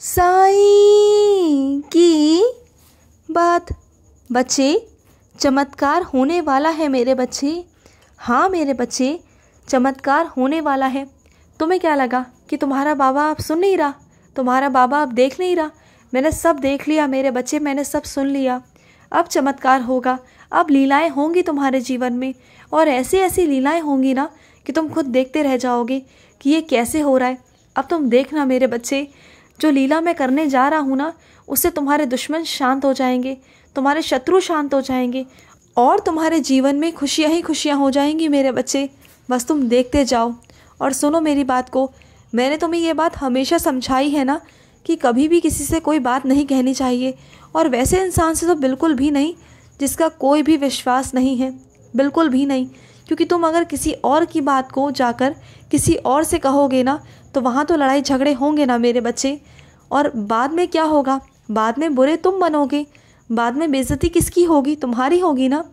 साई की बात बच्चे चमत्कार होने वाला है मेरे बच्चे हाँ मेरे बच्चे चमत्कार होने वाला है तुम्हें क्या लगा कि तुम्हारा बाबा आप सुन नहीं रहा तुम्हारा बाबा आप देख नहीं रहा मैंने सब देख लिया मेरे बच्चे मैंने सब सुन लिया अब चमत्कार होगा अब लीलाएं होंगी तुम्हारे जीवन में और ऐसी ऐसी लीलाएं होंगी ना कि तुम खुद देखते रह जाओगे कि ये कैसे हो रहा है अब तुम देखना मेरे बच्चे जो लीला मैं करने जा रहा हूँ ना उससे तुम्हारे दुश्मन शांत हो जाएंगे तुम्हारे शत्रु शांत हो जाएंगे और तुम्हारे जीवन में खुशियाँ ही खुशियाँ हो जाएंगी मेरे बच्चे बस तुम देखते जाओ और सुनो मेरी बात को मैंने तुम्हें ये बात हमेशा समझाई है ना कि कभी भी किसी से कोई बात नहीं कहनी चाहिए और वैसे इंसान से तो बिल्कुल भी नहीं जिसका कोई भी विश्वास नहीं है बिल्कुल भी नहीं क्योंकि तुम अगर किसी और की बात को जाकर किसी और से कहोगे ना तो वहाँ तो लड़ाई झगड़े होंगे ना मेरे बच्चे और बाद में क्या होगा बाद में बुरे तुम बनोगे बाद में बेजती किसकी होगी तुम्हारी होगी ना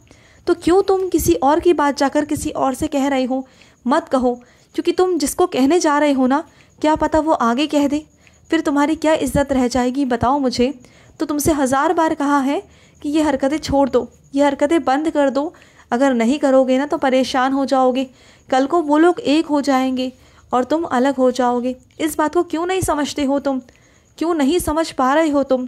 तो क्यों तुम किसी और की बात जाकर किसी और से कह रहे हो मत कहो क्योंकि तुम जिसको कहने जा रहे हो ना क्या पता वो आगे कह दे फिर तुम्हारी क्या इज्जत रह जाएगी बताओ मुझे तो तुमसे हज़ार बार कहा है कि ये हरकतें छोड़ दो ये हरकतें बंद कर दो अगर नहीं करोगे ना तो परेशान हो जाओगे कल को वो लोग एक हो जाएंगे और तुम अलग हो जाओगे इस बात को क्यों नहीं समझते हो तुम क्यों नहीं समझ पा रहे हो तुम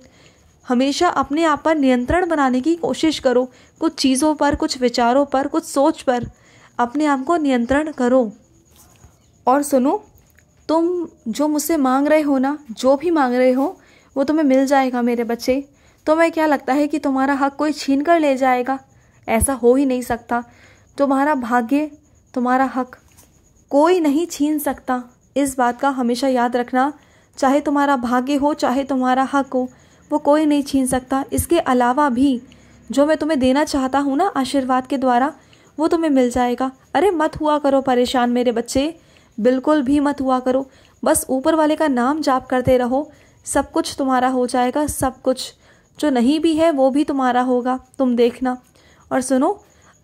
हमेशा अपने आप पर नियंत्रण बनाने की कोशिश करो कुछ चीज़ों पर कुछ विचारों पर कुछ सोच पर अपने आप को नियंत्रण करो और सुनो तुम जो मुझसे मांग रहे हो ना जो भी मांग रहे हो वो तुम्हें मिल जाएगा मेरे बच्चे तुम्हें क्या लगता है कि तुम्हारा हक कोई छीन कर ले जाएगा ऐसा हो ही नहीं सकता तुम्हारा भाग्य तुम्हारा हक कोई नहीं छीन सकता इस बात का हमेशा याद रखना चाहे तुम्हारा भाग्य हो चाहे तुम्हारा हक हो वो कोई नहीं छीन सकता इसके अलावा भी जो मैं तुम्हें देना चाहता हूँ ना आशीर्वाद के द्वारा वो तुम्हें मिल जाएगा अरे मत हुआ करो परेशान मेरे बच्चे बिल्कुल भी मत हुआ करो बस ऊपर वाले का नाम जाप करते रहो सब कुछ तुम्हारा हो जाएगा सब कुछ जो नहीं भी है वो भी तुम्हारा होगा तुम देखना और सुनो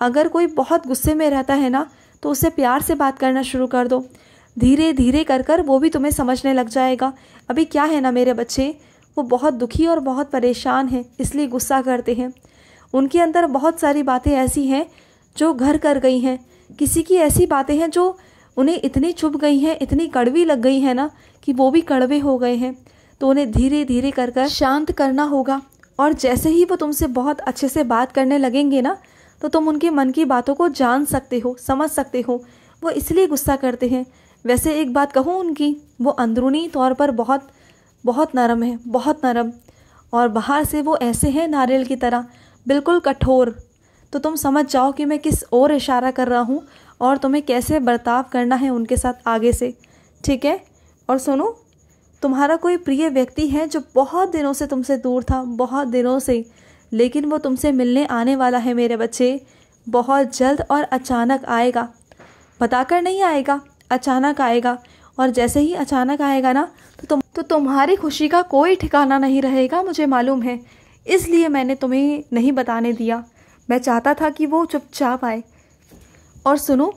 अगर कोई बहुत गुस्से में रहता है ना तो उसे प्यार से बात करना शुरू कर दो धीरे धीरे कर कर वो भी तुम्हें समझने लग जाएगा अभी क्या है ना मेरे बच्चे वो बहुत दुखी और बहुत परेशान हैं इसलिए गुस्सा करते हैं उनके अंदर बहुत सारी बातें ऐसी हैं जो घर कर गई हैं किसी की ऐसी बातें हैं जो उन्हें इतनी चुभ गई हैं इतनी कड़वी लग गई है ना कि वो भी कड़वे हो गए हैं तो उन्हें धीरे धीरे कर कर शांत करना होगा और जैसे ही वो तुमसे बहुत अच्छे से बात करने लगेंगे ना तो तुम उनके मन की बातों को जान सकते हो समझ सकते हो वो इसलिए गुस्सा करते हैं वैसे एक बात कहूँ उनकी वो अंदरूनी तौर पर बहुत बहुत नरम है बहुत नरम और बाहर से वो ऐसे हैं नारियल की तरह बिल्कुल कठोर तो तुम समझ जाओ कि मैं किस ओर इशारा कर रहा हूँ और तुम्हें कैसे बर्ताव करना है उनके साथ आगे से ठीक है और सुनो तुम्हारा कोई प्रिय व्यक्ति है जो बहुत दिनों से तुमसे दूर था बहुत दिनों से लेकिन वो तुमसे मिलने आने वाला है मेरे बच्चे बहुत जल्द और अचानक आएगा बताकर नहीं आएगा अचानक आएगा और जैसे ही अचानक आएगा ना तो तुम तो तुम्हारी खुशी का कोई ठिकाना नहीं रहेगा मुझे मालूम है इसलिए मैंने तुम्हें नहीं बताने दिया मैं चाहता था कि वो चुपचाप आए और सुनो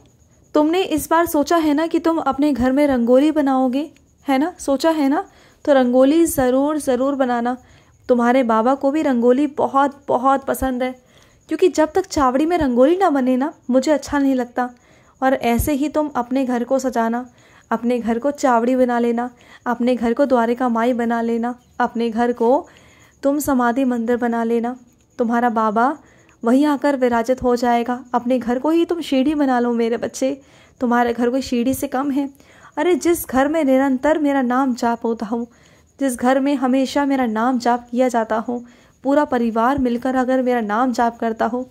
तुमने इस बार सोचा है ना कि तुम अपने घर में रंगोली बनाओगे है ना सोचा है ना तो रंगोली ज़रूर ज़रूर बनाना तुम्हारे बाबा को भी रंगोली बहुत बहुत पसंद है क्योंकि जब तक चावड़ी में रंगोली ना बने ना मुझे अच्छा नहीं लगता और ऐसे ही तुम अपने घर को सजाना अपने घर को चावड़ी बना लेना अपने घर को द्वारिका माई बना लेना अपने घर को तुम समाधि मंदिर बना लेना तुम्हारा बाबा वहीं आकर विराजित हो जाएगा अपने घर को ही तुम शीढ़ी बना लो मेरे बच्चे तुम्हारे घर कोई शीढ़ी से कम है अरे जिस घर में निरंतर मेरा नाम जाप होता हो जिस घर में हमेशा मेरा नाम जाप किया जाता हो पूरा परिवार मिलकर अगर मेरा नाम जाप करता हो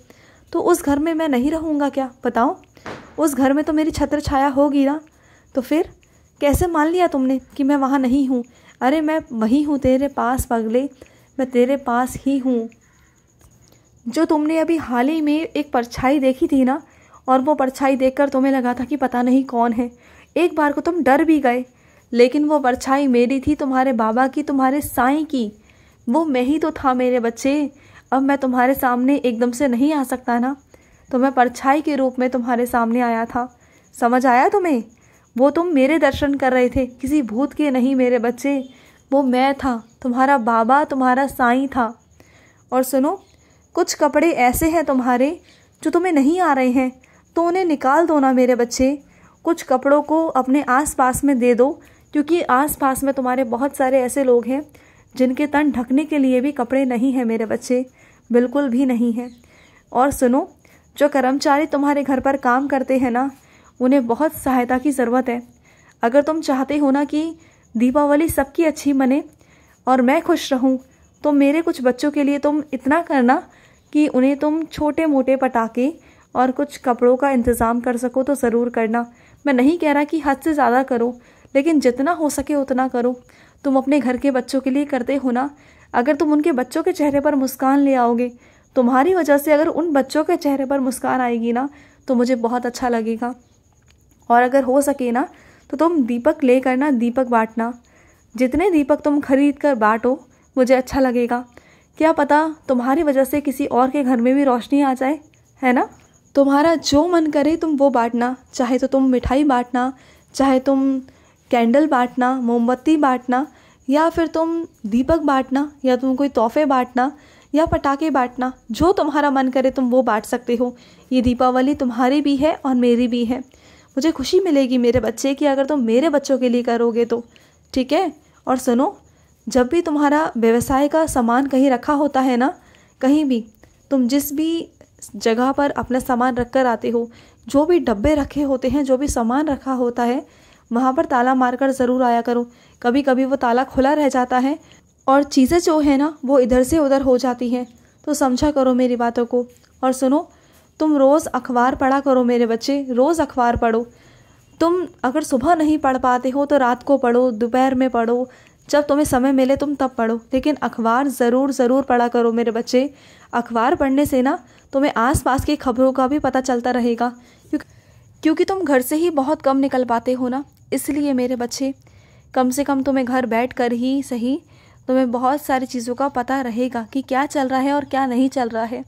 तो उस घर में मैं नहीं रहूँगा क्या बताओ उस घर में तो मेरी छत्र छाया होगी ना तो फिर कैसे मान लिया तुमने कि मैं वहाँ नहीं हूँ अरे मैं वहीं हूँ तेरे पास पगले मैं तेरे पास ही हूँ जो तुमने अभी हाल ही में एक परछाई देखी थी ना और वो परछाई देखकर तुम्हें लगा था कि पता नहीं कौन है एक बार को तुम डर भी गए लेकिन वो परछाई मेरी थी तुम्हारे बाबा की तुम्हारे साई की वो मैं ही तो था मेरे बच्चे अब मैं तुम्हारे सामने एकदम से नहीं आ सकता ना तो मैं परछाई के रूप में तुम्हारे सामने आया था समझ आया तुम्हें वो तुम मेरे दर्शन कर रहे थे किसी भूत के नहीं मेरे बच्चे वो मैं था तुम्हारा बाबा तुम्हारा साई था और सुनो कुछ कपड़े ऐसे हैं तुम्हारे जो तुम्हें नहीं आ रहे हैं तो उन्हें निकाल दो ना मेरे बच्चे कुछ कपड़ों को अपने आसपास में दे दो क्योंकि आसपास में तुम्हारे बहुत सारे ऐसे लोग हैं जिनके तन ढकने के लिए भी कपड़े नहीं हैं मेरे बच्चे बिल्कुल भी नहीं हैं और सुनो जो कर्मचारी तुम्हारे घर पर काम करते हैं ना उन्हें बहुत सहायता की ज़रूरत है अगर तुम चाहते हो ना कि दीपावली सबकी अच्छी बने और मैं खुश रहूं तो मेरे कुछ बच्चों के लिए तुम इतना करना कि उन्हें तुम छोटे मोटे पटाखे और कुछ कपड़ों का इंतज़ाम कर सको तो ज़रूर करना मैं नहीं कह रहा कि हद से ज़्यादा करो लेकिन जितना हो सके उतना करो तुम अपने घर के बच्चों के लिए करते हो ना अगर तुम उनके बच्चों के चेहरे पर मुस्कान ले आओगे तुम्हारी वजह से अगर उन बच्चों के चेहरे पर मुस्कान आएगी ना तो मुझे बहुत अच्छा लगेगा और अगर हो सके ना तो तुम दीपक ले करना दीपक बांटना जितने दीपक तुम खरीद कर बांटो मुझे अच्छा लगेगा क्या पता तुम्हारी वजह से किसी और के घर में भी रोशनी आ जाए है ना तुम्हारा जो मन करे तुम वो बांटना चाहे तो तुम मिठाई बांटना चाहे तुम कैंडल बांटना मोमबत्ती बांटना या फिर तुम दीपक बांटना या तुम कोई तोहफे बांटना या पटाखे बांटना जो तुम्हारा मन करे तुम वो बांट सकते हो ये दीपावली तुम्हारी भी है और मेरी भी है मुझे खुशी मिलेगी मेरे बच्चे की अगर तुम मेरे बच्चों के लिए करोगे तो ठीक है और सुनो जब भी तुम्हारा व्यवसाय का सामान कहीं रखा होता है ना कहीं भी तुम जिस भी जगह पर अपना सामान रख कर आते हो जो भी डब्बे रखे होते हैं जो भी सामान रखा होता है वहाँ पर ताला मार कर ज़रूर आया करो कभी कभी वो ताला खुला रह जाता है और चीज़ें जो है ना वो इधर से उधर हो जाती हैं तो समझा करो मेरी बातों को और सुनो तुम रोज़ अखबार पढ़ा करो मेरे बच्चे रोज़ अखबार पढ़ो तुम अगर सुबह नहीं पढ़ पाते हो तो रात को पढ़ो दोपहर में पढ़ो जब तुम्हें समय मिले तुम तब पढ़ो लेकिन अखबार ज़रूर ज़रूर पढ़ा करो मेरे बच्चे अखबार पढ़ने से ना तुम्हें आसपास की खबरों का भी पता चलता रहेगा क्योंकि तुम घर से ही बहुत कम निकल पाते हो ना इसलिए मेरे बच्चे कम से कम तुम्हें घर बैठ कर ही सही तुम्हें बहुत सारी चीज़ों का पता रहेगा कि क्या चल रहा है और क्या नहीं चल रहा है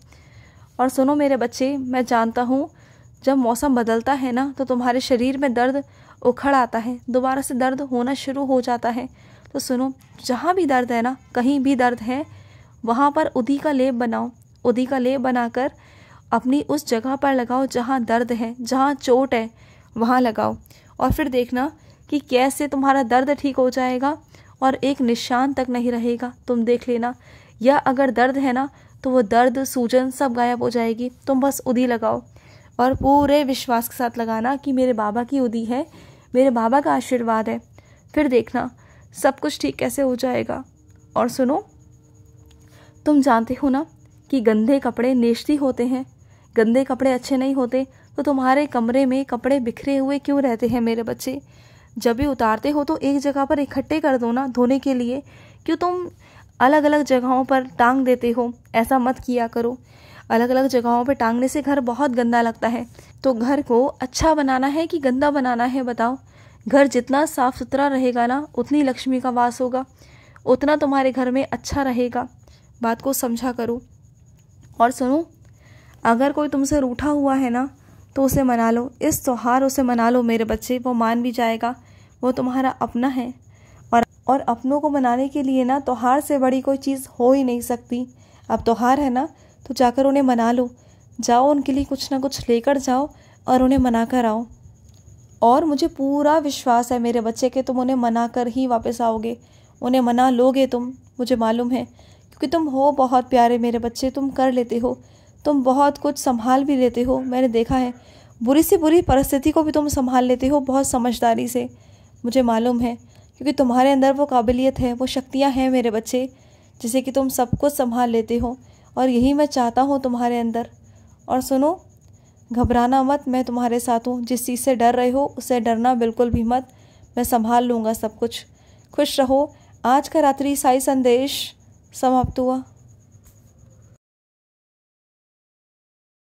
और सुनो मेरे बच्चे मैं जानता हूँ जब मौसम बदलता है ना तो तुम्हारे शरीर में दर्द उखड़ आता है दोबारा से दर्द होना शुरू हो जाता है तो सुनो जहाँ भी दर्द है ना कहीं भी दर्द है वहाँ पर उदी का लेप बनाओ उदी का लेप बनाकर अपनी उस जगह पर लगाओ जहाँ दर्द है जहाँ चोट है वहाँ लगाओ और फिर देखना कि कैसे तुम्हारा दर्द ठीक हो जाएगा और एक निशान तक नहीं रहेगा तुम देख लेना या अगर दर्द है ना तो वो दर्द सूजन सब गायब हो जाएगी तुम बस उदी लगाओ और पूरे विश्वास के साथ लगाना कि मेरे बाबा की उदी है मेरे बाबा का आशीर्वाद है फिर देखना सब कुछ ठीक कैसे हो जाएगा और सुनो तुम जानते हो ना कि गंदे कपड़े नेश्ती होते हैं गंदे कपड़े अच्छे नहीं होते तो तुम्हारे कमरे में कपड़े बिखरे हुए क्यों रहते हैं मेरे बच्चे जब भी उतारते हो तो एक जगह पर इकट्ठे कर दो ना धोने के लिए क्यों तुम अलग अलग जगहों पर टांग देते हो ऐसा मत किया करो अलग अलग जगहों पर टांगने से घर बहुत गंदा लगता है तो घर को अच्छा बनाना है कि गंदा बनाना है बताओ घर जितना साफ सुथरा रहेगा ना उतनी लक्ष्मी का वास होगा उतना तुम्हारे घर में अच्छा रहेगा बात को समझा करो और सुनो अगर कोई तुमसे रूठा हुआ है ना तो उसे मना लो इस त्यौहार उसे मना लो मेरे बच्चे वो मान भी जाएगा वो तुम्हारा अपना है और और अपनों को मनाने के लिए ना त्यौहार से बड़ी कोई चीज़ हो ही नहीं सकती अब त्यौहार है ना तो जाकर उन्हें मना लो जाओ उनके लिए कुछ ना कुछ लेकर जाओ और उन्हें मना कर आओ और मुझे पूरा विश्वास है मेरे बच्चे के तुम उन्हें मना कर ही वापस आओगे उन्हें मना लोगे तुम मुझे मालूम है कि तुम हो बहुत प्यारे मेरे बच्चे तुम कर लेते हो तुम बहुत कुछ संभाल भी लेते हो मैंने देखा है बुरी से बुरी परिस्थिति को भी तुम संभाल लेते हो बहुत समझदारी से मुझे मालूम है क्योंकि तुम्हारे अंदर वो काबिलियत है वो शक्तियाँ हैं मेरे बच्चे जैसे कि तुम सब कुछ संभाल लेते हो और यही मैं चाहता हूँ तुम्हारे अंदर और सुनो घबराना मत मैं तुम्हारे साथ हूँ जिस चीज़ से डर रहे हो उससे डरना बिल्कुल भी मत मैं संभाल लूँगा सब कुछ खुश रहो आज का रात्रि साई संदेश สำหรับตัว